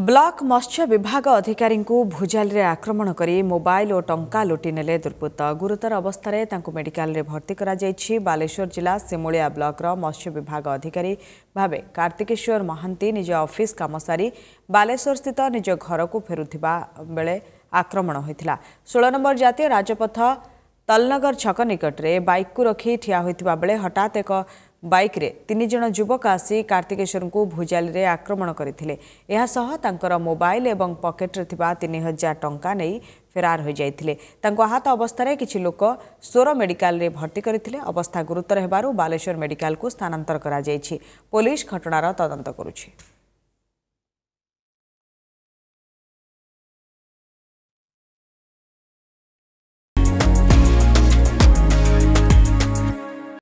block मत्स्य विभाग अधिक भुजाली आक्रमण गरि मोबाइल ओ टंका लुटिन दुर्बत्त गुरुतर अवस्था मेडिकल भर्ति बा सिमुली ब्लक्र महस्यविभाग अधिक भाव कार्तिकेश्वर महान्त निज अफिस कम सारि बारस्थित निज घरक फेर्मण नंबर जातीय राज तलनगर छक को रिठ ठिया बेले हठात एक ବାଇକ୍ରେ ତିନି ଜଣ ଯୁବକ ଆସି କାର୍ତ୍ତିକେଶ୍ୱରଙ୍କୁ ଭୁଜାଲିରେ ଆକ୍ରମଣ କରିଥିଲେ ଏହାସହ ତାଙ୍କର ମୋବାଇଲ ଏବଂ ପକେଟରେ ଥିବା ତିନି ହଜାର ଟଙ୍କା ନେଇ ଫେରାର ହୋଇଯାଇଥିଲେ ତାଙ୍କୁ ଆହତ ଅବସ୍ଥାରେ କିଛି ଲୋକ ସୋର ମେଡିକାଲରେ ଭର୍ତ୍ତି କରିଥିଲେ ଅବସ୍ଥା ଗୁରୁତର ହେବାରୁ ବାଲେଶ୍ୱର ମେଡିକାଲକୁ ସ୍ଥାନାନ୍ତର କରାଯାଇଛି ପୋଲିସ ଘଟଣାର ତଦନ୍ତ କରୁଛି